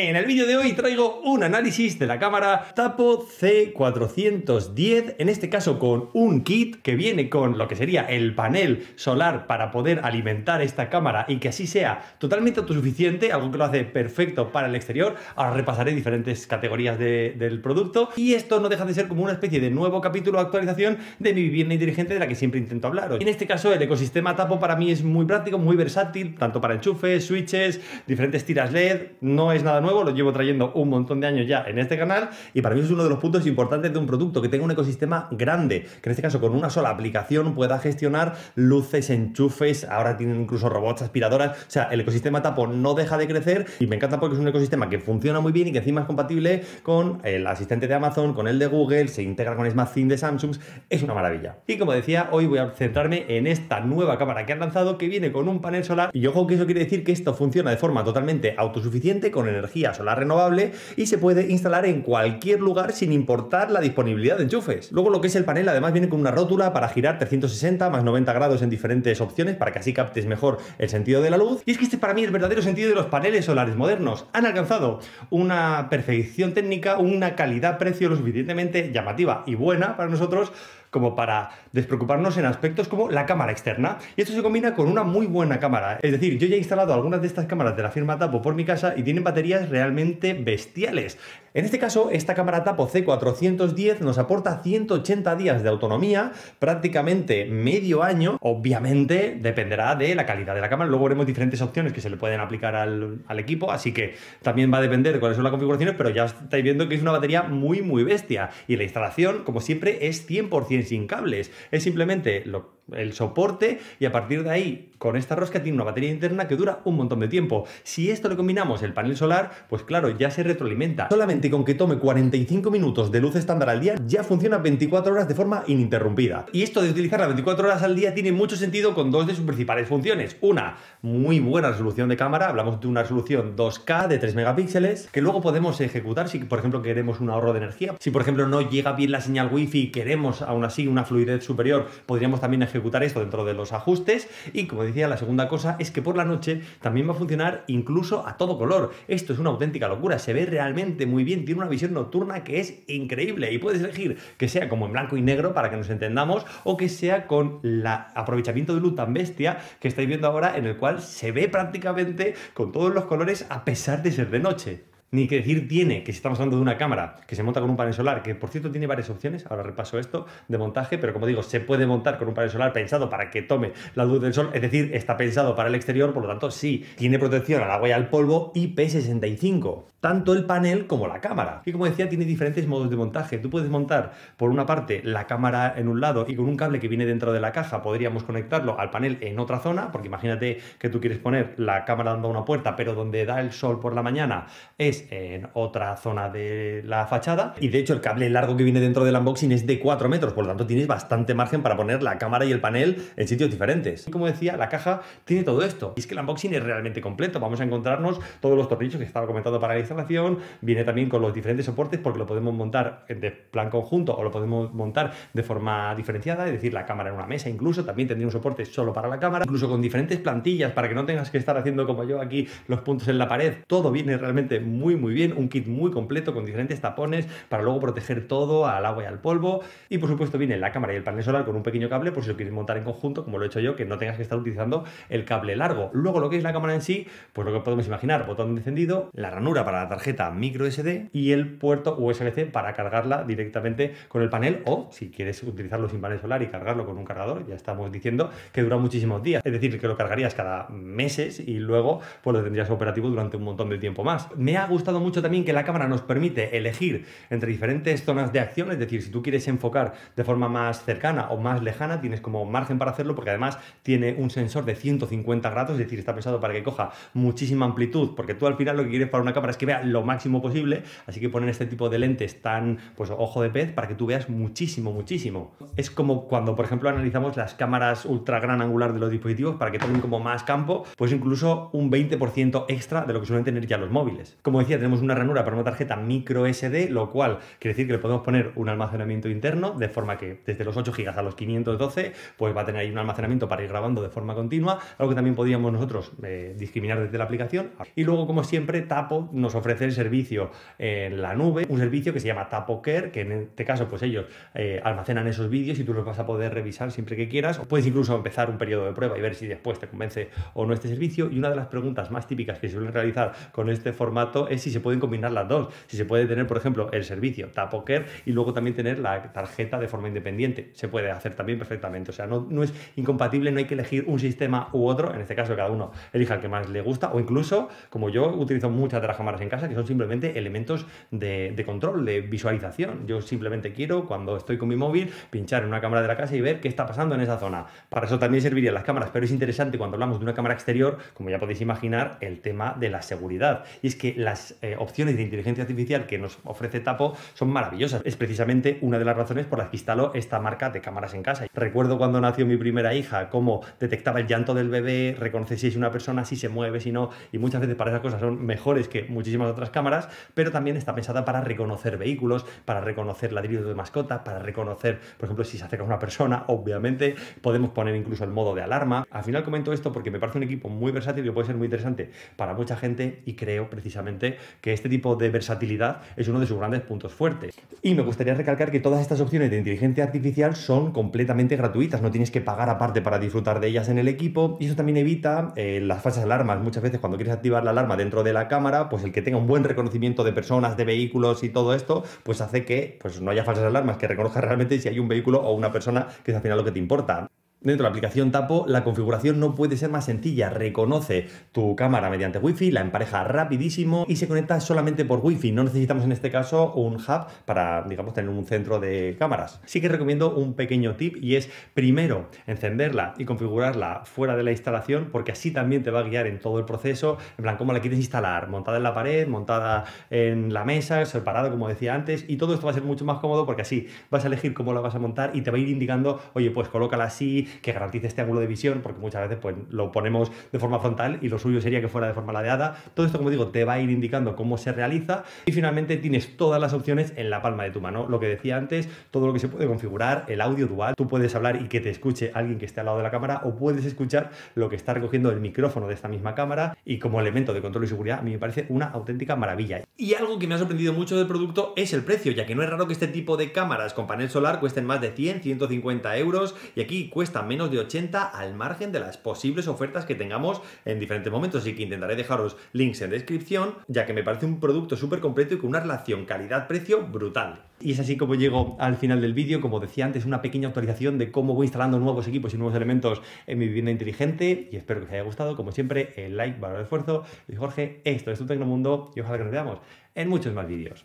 En el vídeo de hoy traigo un análisis de la cámara Tapo C410, en este caso con un kit que viene con lo que sería el panel solar para poder alimentar esta cámara y que así sea totalmente autosuficiente, algo que lo hace perfecto para el exterior. Ahora repasaré diferentes categorías del producto y esto no deja de ser como una especie de nuevo capítulo de actualización de mi vivienda inteligente de la que siempre intento hablar En este caso el ecosistema Tapo para mí es muy práctico, muy versátil, tanto para enchufes, switches, diferentes tiras LED, no es nada nuevo lo llevo trayendo un montón de años ya en este canal y para mí es uno de los puntos importantes de un producto, que tenga un ecosistema grande, que en este caso con una sola aplicación pueda gestionar luces, enchufes, ahora tienen incluso robots, aspiradoras, o sea, el ecosistema Tapo no deja de crecer y me encanta porque es un ecosistema que funciona muy bien y que encima es compatible con el asistente de Amazon, con el de Google, se integra con Smart de Samsung, es una maravilla. Y como decía, hoy voy a centrarme en esta nueva cámara que han lanzado que viene con un panel solar y ojo que eso quiere decir que esto funciona de forma totalmente autosuficiente con energía solar renovable y se puede instalar en cualquier lugar sin importar la disponibilidad de enchufes. Luego lo que es el panel además viene con una rótula para girar 360 más 90 grados en diferentes opciones para que así captes mejor el sentido de la luz. Y es que este para mí es el verdadero sentido de los paneles solares modernos. Han alcanzado una perfección técnica, una calidad-precio lo suficientemente llamativa y buena para nosotros como para despreocuparnos en aspectos como la cámara externa. Y esto se combina con una muy buena cámara. Es decir, yo ya he instalado algunas de estas cámaras de la firma Tapo por mi casa y tienen baterías realmente bestiales. En este caso, esta cámara Tapo C410 nos aporta 180 días de autonomía, prácticamente medio año. Obviamente dependerá de la calidad de la cámara. Luego veremos diferentes opciones que se le pueden aplicar al, equipo, así que también va a depender de cuáles son las configuraciones, pero ya estáis viendo que es una batería muy, muy bestia. Y la instalación, como siempre, es 100% sin cables. Es simplemente lo el soporte y a partir de ahí con esta rosca tiene una batería interna que dura un montón de tiempo. Si esto le combinamos el panel solar, pues claro, ya se retroalimenta. Solamente con que tome 45 minutos de luz estándar al día ya funciona 24 horas de forma ininterrumpida. Y esto de utilizarla 24 horas al día tiene mucho sentido con dos de sus principales funciones. Una, muy buena resolución de cámara, hablamos de una resolución 2K de 3 megapíxeles que luego podemos ejecutar si por ejemplo queremos un ahorro de energía. Si por ejemplo no llega bien la señal wifi y queremos aún así una fluidez superior, podríamos también ejecutar ejecutar esto dentro de los ajustes. Y como decía, la segunda cosa es que por la noche también va a funcionar incluso a todo color. Esto es una auténtica locura, se ve realmente muy bien, tiene una visión nocturna que es increíble y puedes elegir que sea como en blanco y negro para que nos entendamos o que sea con el aprovechamiento de luz tan bestia que estáis viendo ahora en el cual se ve prácticamente con todos los colores a pesar de ser de noche ni que decir tiene, que si estamos hablando de una cámara que se monta con un panel solar, que por cierto tiene varias opciones, ahora repaso esto, de montaje, pero como digo, se puede montar con un panel solar pensado para que tome la luz del sol, es decir, está pensado para el exterior, por lo tanto, sí, tiene protección al agua y al polvo IP65, tanto el panel como la cámara. Y como decía, tiene diferentes modos de montaje. Tú puedes montar, por una parte, la cámara en un lado y con un cable que viene dentro de la caja podríamos conectarlo al panel en otra zona, porque imagínate que tú quieres poner la cámara dando una puerta, pero donde da el sol por la mañana es en otra zona de la fachada. Y de hecho el cable largo que viene dentro del unboxing es de 4 metros, por lo tanto tienes bastante margen para poner la cámara y el panel en sitios diferentes. Y como decía, la caja tiene todo esto. Y es que el unboxing es realmente completo. Vamos a encontrarnos todos los tornillos que estaba comentando para la instalación. Viene también con los diferentes soportes porque lo podemos montar de plan conjunto o lo podemos montar de forma diferenciada, es decir, la cámara en una mesa incluso. También tendría un soporte solo para la cámara, incluso con diferentes plantillas para que no tengas que estar haciendo como yo aquí los puntos en la pared. Todo viene realmente muy muy bien, un kit muy completo con diferentes tapones para luego proteger todo al agua y al polvo y por supuesto viene la cámara y el panel solar con un pequeño cable por si lo quieres montar en conjunto como lo he hecho yo, que no tengas que estar utilizando el cable largo. Luego lo que es la cámara en sí, pues lo que podemos imaginar, botón encendido, la ranura para la tarjeta micro SD y el puerto USB-C para cargarla directamente con el panel o si quieres utilizarlo sin panel solar y cargarlo con un cargador, ya estamos diciendo que dura muchísimos días, es decir, que lo cargarías cada meses y luego pues lo tendrías operativo durante un montón de tiempo más. Me ha gustado gustado mucho también que la cámara nos permite elegir entre diferentes zonas de acción, es decir, si tú quieres enfocar de forma más cercana o más lejana, tienes como margen para hacerlo porque además tiene un sensor de 150 grados, es decir, está pensado para que coja muchísima amplitud, porque tú al final lo que quieres para una cámara es que vea lo máximo posible, así que ponen este tipo de lentes tan, pues, ojo de pez para que tú veas muchísimo, muchísimo. Es como cuando, por ejemplo, analizamos las cámaras ultra gran angular de los dispositivos para que tomen como más campo, pues incluso un 20% extra de lo que suelen tener ya los móviles. Como tenemos una ranura para una tarjeta micro SD, lo cual quiere decir que le podemos poner un almacenamiento interno, de forma que desde los 8 GB a los 512, pues va a tener ahí un almacenamiento para ir grabando de forma continua, algo que también podríamos nosotros eh, discriminar desde la aplicación. Y luego, como siempre, Tapo nos ofrece el servicio en la nube, un servicio que se llama Tapo Care, que en este caso, pues ellos eh, almacenan esos vídeos y tú los vas a poder revisar siempre que quieras. O puedes incluso empezar un periodo de prueba y ver si después te convence o no este servicio. Y una de las preguntas más típicas que se suelen realizar con este formato es si se pueden combinar las dos. Si se puede tener, por ejemplo, el servicio Tapoker y luego también tener la tarjeta de forma independiente. Se puede hacer también perfectamente. O sea, no, no es incompatible, no hay que elegir un sistema u otro. En este caso, cada uno elija el que más le gusta. O incluso, como yo, utilizo muchas de las cámaras en casa que son simplemente elementos de, de control, de visualización. Yo simplemente quiero, cuando estoy con mi móvil, pinchar en una cámara de la casa y ver qué está pasando en esa zona. Para eso también servirían las cámaras, pero es interesante cuando hablamos de una cámara exterior, como ya podéis imaginar, el tema de la seguridad. Y es que las eh, opciones de inteligencia artificial que nos ofrece Tapo son maravillosas. Es precisamente una de las razones por las que instaló esta marca de cámaras en casa. Recuerdo cuando nació mi primera hija, cómo detectaba el llanto del bebé, reconoce si es una persona, si se mueve, si no, y muchas veces para esas cosas son mejores que muchísimas otras cámaras, pero también está pensada para reconocer vehículos, para reconocer ladrillos de mascota, para reconocer, por ejemplo, si se acerca una persona, obviamente, podemos poner incluso el modo de alarma. Al final comento esto porque me parece un equipo muy versátil y puede ser muy interesante para mucha gente y creo precisamente que este tipo de versatilidad es uno de sus grandes puntos fuertes. Y me gustaría recalcar que todas estas opciones de inteligencia artificial son completamente gratuitas, no tienes que pagar aparte para disfrutar de ellas en el equipo y eso también evita eh, las falsas alarmas. Muchas veces cuando quieres activar la alarma dentro de la cámara, pues el que tenga un buen reconocimiento de personas, de vehículos y todo esto, pues hace que pues, no haya falsas alarmas, que reconozca realmente si hay un vehículo o una persona que es al final lo que te importa. Dentro de la aplicación Tapo, la configuración no puede ser más sencilla. Reconoce tu cámara mediante Wi-Fi, la empareja rapidísimo y se conecta solamente por Wi-Fi. No necesitamos en este caso un hub para, digamos, tener un centro de cámaras. Sí que recomiendo un pequeño tip y es primero encenderla y configurarla fuera de la instalación porque así también te va a guiar en todo el proceso, en plan cómo la quieres instalar, montada en la pared, montada en la mesa, separada como decía antes y todo esto va a ser mucho más cómodo porque así vas a elegir cómo la vas a montar y te va a ir indicando, oye, pues colócala así, que garantice este ángulo de visión, porque muchas veces pues, lo ponemos de forma frontal y lo suyo sería que fuera de forma ladeada. Todo esto, como digo, te va a ir indicando cómo se realiza y finalmente tienes todas las opciones en la palma de tu mano. Lo que decía antes, todo lo que se puede configurar, el audio dual, tú puedes hablar y que te escuche alguien que esté al lado de la cámara o puedes escuchar lo que está recogiendo el micrófono de esta misma cámara y como elemento de control y seguridad a mí me parece una auténtica maravilla. Y algo que me ha sorprendido mucho del producto es el precio, ya que no es raro que este tipo de cámaras con panel solar cuesten más de 100, 150 euros y aquí cuesta menos de 80 al margen de las posibles ofertas que tengamos en diferentes momentos y que intentaré dejaros links en descripción, ya que me parece un producto súper completo y con una relación calidad-precio brutal. Y es así como llego al final del vídeo, como decía antes, una pequeña actualización de cómo voy instalando nuevos equipos y nuevos elementos en mi vivienda inteligente y espero que os haya gustado, como siempre, el like, valor el esfuerzo. Y Jorge, esto es tu Tecnomundo y ojalá que nos veamos en muchos más vídeos.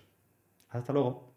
Hasta luego.